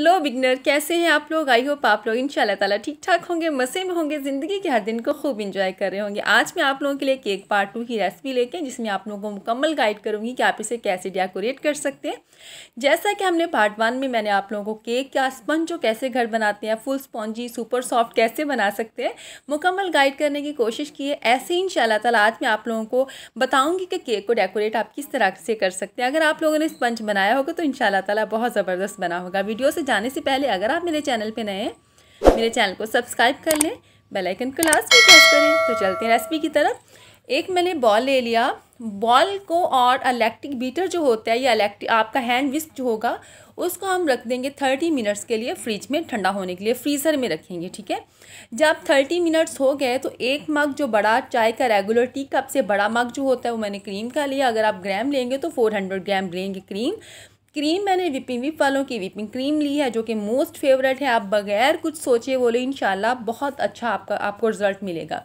hello beginner कैसे हैं आप लोग आई होप आप लोग इन ताला ठीक ठाक होंगे मसे में होंगे ज़िंदगी के हर दिन को खूब इंजॉय कर रहे होंगे आज मैं आप लोगों के लिए केक पार्ट टू की रेसिपी लेके जिसमें आप लोगों को मुकम्मल गाइड करूँगी कि आप इसे कैसे डेकोरेट कर सकते हैं जैसा कि हमने पार्ट वन में मैंने आप लोगों को केक का स्पंज जो कैसे घर बनाते हैं फुल स्पॉन्जी सुपर सॉफ्ट कैसे बना सकते हैं मुकम्मल गाइड करने की कोशिश की है ऐसे ही इन ताला आज मैं आप लोगों को बताऊँगी कि केक को डेकोरेट आप किस तरह से कर सकते हैं अगर आप लोगों ने स्पंज बनाया होगा तो इन ताला बहुत ज़बरदस्त बना होगा वीडियो से जाने से पहले अगर आप मेरे चैनल पर नए हैं मेरे चैनल को सब्सक्राइब कर लें बेलाइकन को लास्ट में प्रेस करें तो चलते हैं रेसिपी की तरफ एक मैंने बॉल ले लिया बॉल को और इलेक्ट्रिक बीटर जो होता है या इलेक्ट्रिक आपका हैंड विस्क जो होगा उसको हम रख देंगे थर्टी मिनट्स के लिए फ्रिज में ठंडा होने के लिए फ्रीज़र में रखेंगे ठीक है जब थर्टी मिनट्स हो गए तो एक मग जो बड़ा चाय का रेगुलर टी कप से बड़ा मग जो होता है वो मैंने क्रीम का लिया अगर आप ग्राम लेंगे तो फोर हंड्रेड ग्राम लेंगे क्रीम क्रीम मैंने विपिंग विप वालों की विपिंग क्रीम ली है जो कि मोस्ट फेवरेट है आप बगैर कुछ सोचे बोले इन बहुत अच्छा आपका आपको रिजल्ट मिलेगा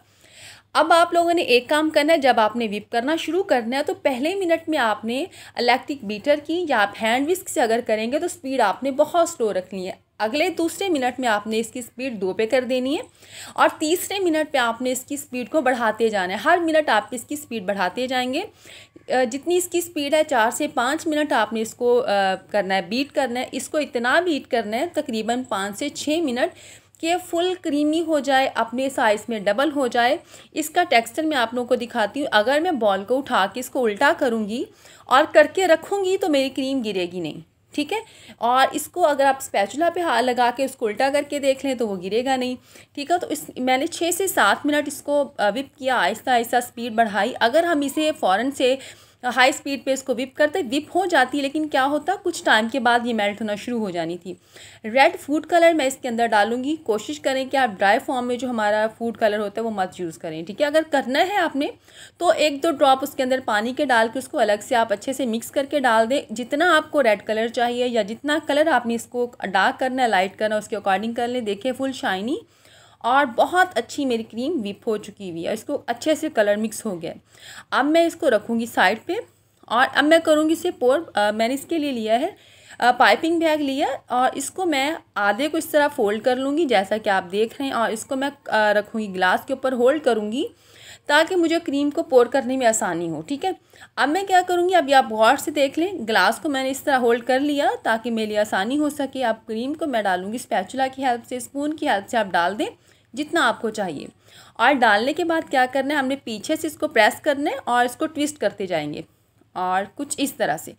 अब आप लोगों ने एक काम करना है जब आपने विप करना शुरू करना है तो पहले मिनट में आपने इलेक्ट्रिक बीटर की या आप हैंड विस्क से अगर करेंगे तो स्पीड आपने बहुत स्लो रखनी है अगले दूसरे मिनट में आपने इसकी स्पीड दो पे कर देनी है और तीसरे मिनट पे आपने इसकी स्पीड को बढ़ाते जाना है हर मिनट आप इसकी स्पीड बढ़ाते जाएंगे जितनी इसकी स्पीड है चार से पाँच मिनट आपने इसको करना है बीट करना है इसको इतना बीट करना है तकरीबन पाँच से छः मिनट कि फुल क्रीमी हो जाए अपने साइज़ में डबल हो जाए इसका टेक्सचर मैं आप लोगों को दिखाती हूँ अगर मैं बॉल को उठा के इसको उल्टा करूँगी और करके रखूँगी तो मेरी क्रीम गिरेगी नहीं ठीक है और इसको अगर आप स्पैचुला पे हाथ लगा के उसको उल्टा करके देख लें तो वो गिरेगा नहीं ठीक है तो इस मैंने छः से सात मिनट इसको विप किया आहिस्ता आहिस्ता स्पीड बढ़ाई अगर हम इसे फ़ौरन से हाई स्पीड पे इसको विप करते विप हो जाती लेकिन क्या होता कुछ टाइम के बाद ये मेल्ट होना शुरू हो जानी थी रेड फूड कलर मैं इसके अंदर डालूंगी कोशिश करें कि आप ड्राई फॉर्म में जो हमारा फूड कलर होता है वो मत यूज़ करें ठीक है अगर करना है आपने तो एक दो ड्रॉप उसके अंदर पानी के डाल के उसको अलग से आप अच्छे से मिक्स करके डाल दें जितना आपको रेड कलर चाहिए या जितना कलर आपने इसको डार्क करना है लाइट करना उसके अकॉर्डिंग कर लें देखिए फुल शाइनी और बहुत अच्छी मेरी क्रीम विप हो चुकी हुई है इसको अच्छे से कलर मिक्स हो गया अब मैं इसको रखूँगी साइड पर और अब मैं करूँगी इसे पोर मैंने इसके लिए लिया है आ, पाइपिंग बैग लिया और इसको मैं आधे को इस तरह फ़ोल्ड कर लूँगी जैसा कि आप देख रहे हैं और इसको मैं रखूँगी ग्लास के ऊपर होल्ड करूँगी ताकि मुझे क्रीम को पोर करने में आसानी हो ठीक है अब मैं क्या करूँगी अभी आप गौर से देख लें ग्लास को मैंने इस तरह होल्ड कर लिया ताकि मेरे लिए आसानी हो सके आप क्रीम को मैं डालूँगी स्पैचुला की हेल्प से स्पून की हेल्प से आप डाल दें जितना आपको चाहिए और डालने के बाद क्या करना है हमने पीछे से इसको प्रेस करना है और इसको ट्विस्ट करते जाएंगे और कुछ इस तरह से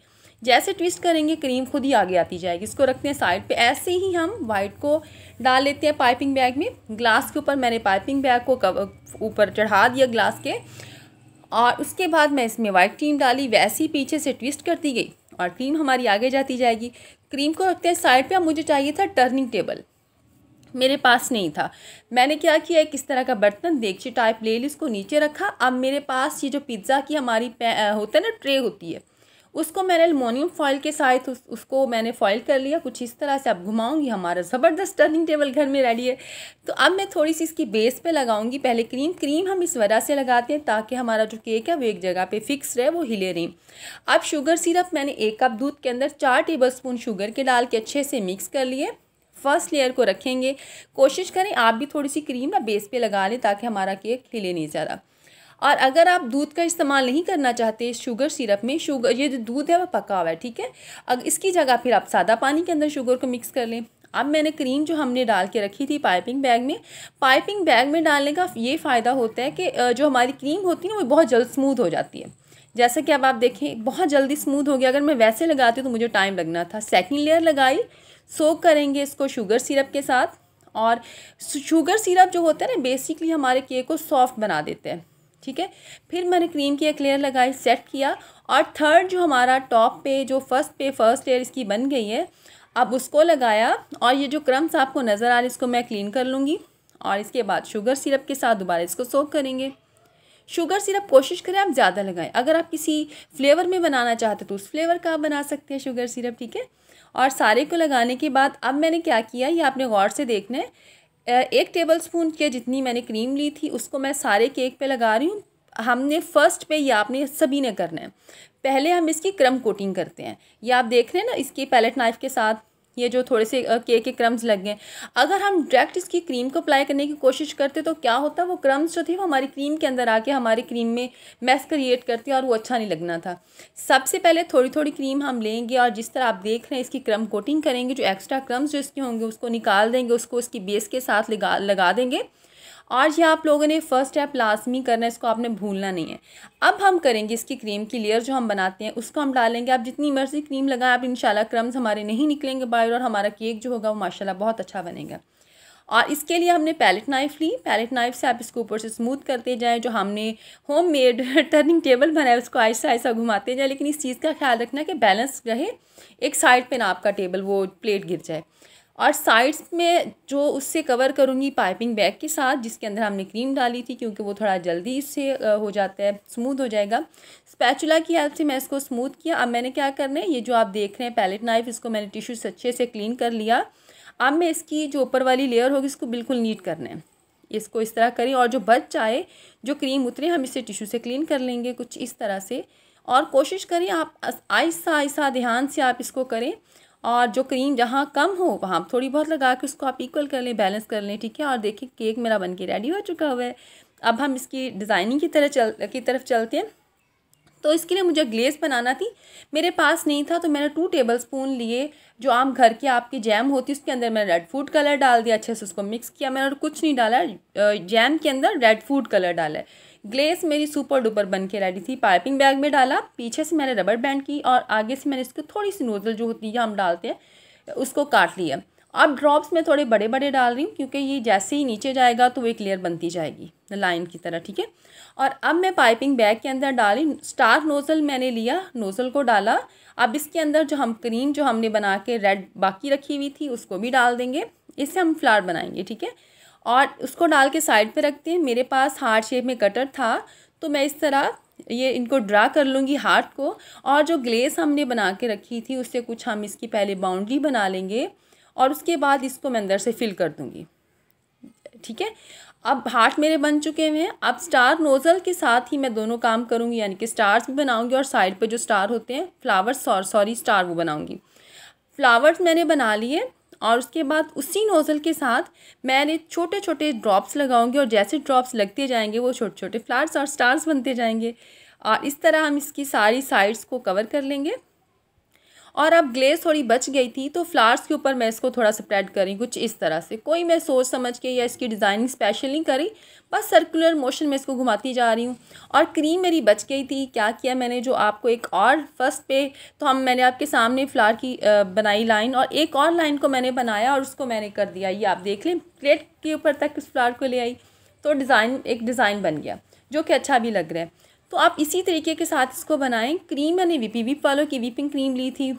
जैसे ट्विस्ट करेंगे क्रीम खुद ही आगे आती जाएगी इसको रखते हैं साइड पे ऐसे ही हम वाइट को डाल लेते हैं पाइपिंग बैग में ग्लास के ऊपर मैंने पाइपिंग बैग को ऊपर चढ़ा दिया ग्लास के और उसके बाद मैं इसमें वाइट क्रीम डाली वैसे ही पीछे से ट्विस्ट करती गई और क्रीम हमारी आगे जाती जाएगी क्रीम को रखते हैं साइड पे अब मुझे चाहिए था टर्निंग टेबल मेरे पास नहीं था मैंने क्या किया किस तरह का बर्तन देखिए टाइप ले ली उसको नीचे रखा अब मेरे पास ये जो पिज़्ज़ा की हमारी होता है ना ट्रे होती है उसको मैंने एलमोनियम फॉइल के साथ उस, उसको मैंने फॉइल कर लिया कुछ इस तरह से अब घुमाऊंगी हमारा ज़बरदस्त टर्निंग टेबल घर में रेडी है तो अब मैं थोड़ी सी इसकी बेस पे लगाऊंगी पहले क्रीम क्रीम हम इस वजह से लगाते हैं ताकि हमारा जो केक है वो एक जगह पे फिक्स रहे वो हिले नहीं अब शुगर सिरप मैंने एक कप दूध के अंदर चार टेबल स्पून शुगर के डाल के अच्छे से मिक्स कर लिए फर्स्ट लेयर को रखेंगे कोशिश करें आप भी थोड़ी सी क्रीम ना बेस पे लगा लें ताकि हमारा केक खिले नहीं ज़्यादा और अगर आप दूध का इस्तेमाल नहीं करना चाहते शुगर सिरप में शुगर ये जो दूध है वो पका हुआ है ठीक है अब इसकी जगह फिर आप सादा पानी के अंदर शुगर को मिक्स कर लें अब मैंने क्रीम जो हमने डाल के रखी थी पाइपिंग बैग में पाइपिंग बैग में डालने का ये फ़ायदा होता है कि जो हमारी क्रीम होती है ना वो बहुत जल्द स्मूथ हो जाती है जैसा कि अब आप देखें बहुत जल्दी स्मूथ हो गया अगर मैं वैसे लगाती तो मुझे टाइम लगना था सेकंड लेयर लगाई सोक करेंगे इसको शुगर सिरप के साथ और शुगर सिरप जो होता है ना बेसिकली हमारे केक को सॉफ्ट बना देते हैं ठीक है फिर मैंने क्रीम की एक लेयर लगाई सेट किया और थर्ड जो हमारा टॉप पे जो फर्स्ट पे फर्स्ट लेयर इसकी बन गई है अब उसको लगाया और ये जो क्रम्स आपको नज़र आ रहे इसको मैं क्लीन कर लूँगी और इसके बाद शुगर सिरप के साथ दोबारा इसको सोक करेंगे शुगर सिरप कोशिश करें आप ज़्यादा लगाएं अगर आप किसी फ्लेवर में बनाना चाहते हैं तो उस फ्लेवर का आप बना सकते हैं शुगर सिरप ठीक है और सारे को लगाने के बाद अब मैंने क्या किया ये आपने गौर से देखना है एक टेबल स्पून के जितनी मैंने क्रीम ली थी उसको मैं सारे केक पे लगा रही हूँ हमने फ़र्स्ट पे ये आपने सभी ने करना है पहले हम इसकी क्रम कोटिंग करते हैं ये आप देख रहे हैं ना इसकी पैलेट नाइफ़ के साथ ये जो थोड़े से के के क्रम्स लग गए अगर हम डायरेक्ट इसकी क्रीम को अप्लाई करने की कोशिश करते तो क्या होता वो क्रम्स जो थे वो हमारी क्रीम के अंदर आके हमारी क्रीम में मैस क्रिएट करती और वो अच्छा नहीं लगना था सबसे पहले थोड़ी थोड़ी क्रीम हम लेंगे और जिस तरह आप देख रहे हैं इसकी क्रम कोटिंग करेंगे जो एक्स्ट्रा क्रम्स जो इसके होंगे उसको निकाल देंगे उसको इसकी बेस के साथ लगा लगा देंगे आज ये आप लोगों ने फर्स्ट स्टेप लाजमी करना है इसको आपने भूलना नहीं है अब हम करेंगे इसकी क्रीम की लेयर जो हम बनाते हैं उसको हम डालेंगे आप जितनी मर्जी क्रीम लगाएं आप इंशाल्लाह क्रम्स हमारे नहीं निकलेंगे बाहर और हमारा केक जो होगा वो माशाल्लाह बहुत अच्छा बनेगा और इसके लिए हमने पैलेट नाइफ ली पैलेट नाइफ से आप इसको ऊपर से स्मूथ करते जाएं जो हमने होम मेड टर्निंग टेबल बनाया उसको आहिस्ता आहिस्ता घुमाते जाएं लेकिन इस चीज़ का ख्याल रखना कि बैलेंस रहे एक साइड पे ना आपका टेबल वो प्लेट गिर जाए और साइड्स में जो उससे कवर करूँगी पाइपिंग बैग के साथ जिसके अंदर हमने क्रीम डाली थी क्योंकि वो थोड़ा जल्दी इससे हो जाता है स्मूथ हो जाएगा स्पैचुला की हेल्प से मैं इसको स्मूथ किया अब मैंने क्या करना है ये जो आप देख रहे हैं पैलेट नाइफ इसको मैंने टिश्यू से अच्छे से क्लीन कर लिया अब मैं इसकी जो ऊपर वाली लेयर होगी इसको बिल्कुल नीट करना है इसको इस तरह करें और जो बच जाए जो क्रीम उतरे हम इसे टिश्यू से क्लीन कर लेंगे कुछ इस तरह से और कोशिश करें आप आहिस्ता आहिस्ता ध्यान से आप इसको करें और जो क्रीम जहाँ कम हो वहाँ थोड़ी बहुत लगा के उसको आप इक्वल कर लें बैलेंस कर लें ठीक है और देखिए केक मेरा बन के रेडी हो चुका हुआ है अब हम इसकी डिज़ाइनिंग की तरह चल की तरफ चलते हैं तो इसके लिए मुझे ग्लेस बनाना थी मेरे पास नहीं था तो मैंने टू टेबल स्पून लिए जो आम घर के आपकी जैम होती है उसके अंदर मैंने रेड फूड कलर डाल दिया अच्छे से उसको मिक्स किया मैंने और कुछ नहीं डाला जैम के अंदर रेड फूड कलर डाला है ग्लेस मेरी सुपर डुपर बन के रेडी थी पाइपिंग बैग में डाला पीछे से मैंने रबर बैंड की और आगे से मैंने इसको थोड़ी सी नोज़ल जो होती है हम डालते हैं उसको काट लिया अब ड्रॉप्स मैं थोड़े बड़े बड़े डाल रही हूँ क्योंकि ये जैसे ही नीचे जाएगा तो वो एक लेयर बनती जाएगी लाइन की तरह ठीक है और अब मैं पाइपिंग बैग के अंदर डाली स्टार नोज़ल मैंने लिया नोज़ल को डाला अब इसके अंदर जो हम क्रीम जो हमने बना के रेड बाकी रखी हुई थी उसको भी डाल देंगे इससे हम फ्लावर बनाएंगे ठीक है और उसको डाल के साइड पे रखते हैं मेरे पास हार्ट शेप में कटर था तो मैं इस तरह ये इनको ड्रा कर लूँगी हार्ट को और जो ग्लेस हमने बना के रखी थी उससे कुछ हम इसकी पहले बाउंड्री बना लेंगे और उसके बाद इसको मैं अंदर से फिल कर दूँगी ठीक है अब हार्ट मेरे बन चुके हुए हैं अब स्टार नोज़ल के साथ ही मैं दोनों काम करूँगी यानी कि स्टार्स भी बनाऊँगी और साइड पर जो स्टार होते हैं फ्लावर्स सॉरी स्टार वो बनाऊँगी फ्लावर्स मैंने बना लिए और उसके बाद उसी नोज़ल के साथ मैंने छोटे छोटे ड्रॉप्स लगाऊंगी और जैसे ड्रॉप्स लगते जाएंगे वो छोटे छोटे फ्लावर्स और स्टार्स बनते जाएंगे और इस तरह हम इसकी सारी साइड्स को कवर कर लेंगे और अब ग्लेस थोड़ी बच गई थी तो फ्लावर्स के ऊपर मैं इसको थोड़ा स्प्रेड कर रही कुछ इस तरह से कोई मैं सोच समझ के या इसकी डिज़ाइनिंग स्पेशल नहीं करी बस सर्कुलर मोशन में इसको घुमाती जा रही हूँ और क्रीम मेरी बच गई थी क्या किया मैंने जो आपको एक और फर्स्ट पे तो हम मैंने आपके सामने फ्लावर की बनाई लाइन और एक और लाइन को मैंने बनाया और उसको मैंने कर दिया ये आप देख लें प्लेट के ऊपर तक उस फ्लावर को ले आई तो डिज़ाइन एक डिज़ाइन बन गया जो कि अच्छा भी लग रहा है तो आप इसी तरीके के साथ इसको बनाएं क्रीम मैंने वीपी वीप वालों की वीपिंग क्रीम ली थी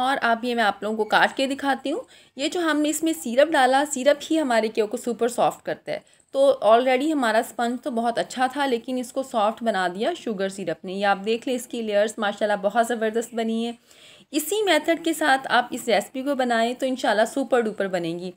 और आप ये मैं आप लोगों को काट के दिखाती हूँ ये जो हमने इसमें सिरप डाला सिरप ही हमारे केक को सुपर सॉफ्ट करता है तो ऑलरेडी हमारा स्पंज तो बहुत अच्छा था लेकिन इसको सॉफ्ट बना दिया शुगर सिरप ने ये आप देख लें इसकी लेयर्स माशाल्लाह बहुत ज़बरदस्त बनी है इसी मेथड के साथ आप इस रेसिपी को बनाएं तो इन सुपर डुपर बनेंगी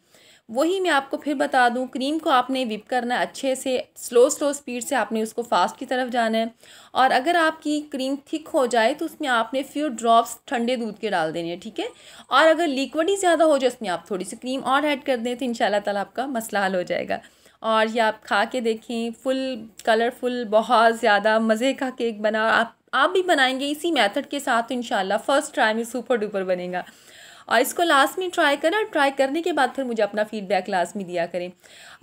वही मैं आपको फिर बता दूं क्रीम को आपने विप करना है अच्छे से स्लो स्लो स्पीड से आपने उसको फास्ट की तरफ जाना है और अगर आपकी क्रीम थिक हो जाए तो उसमें आपने फ्यू ड्रॉप्स ठंडे दूध के डाल देने हैं ठीक है और अगर लिक्विड ही ज़्यादा हो जाए उसमें आप थोड़ी सी क्रीम और ऐड कर दें तो इन ताला आपका मसला हल हो जाएगा और ये आप खा के देखें फुल कलरफुल बहुत ज़्यादा मज़े का केक बना आप आप भी बनाएंगे इसी मेथड के साथ तो इन फर्स्ट ट्राई में सुपर डुपर बनेगा और इसको लास्ट में ट्राई करें और ट्राई करने के बाद फिर मुझे अपना फीडबैक लास्ट में दिया करें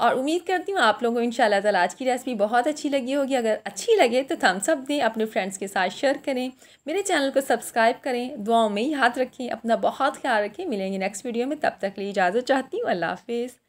और उम्मीद करती हूँ आप लोगों को इन शाला आज की रेसिपी बहुत अच्छी लगी होगी अगर अच्छी लगे तो थम्सअप दें अपने फ्रेंड्स के साथ शेयर करें मेरे चैनल को सब्सक्राइब करें दुआओं में याद रखें अपना बहुत ख्याल रखें मिलेंगे नेक्स्ट वीडियो में तब तक लिए इजाज़त चाहती हूँ अल्लाह हाफिज़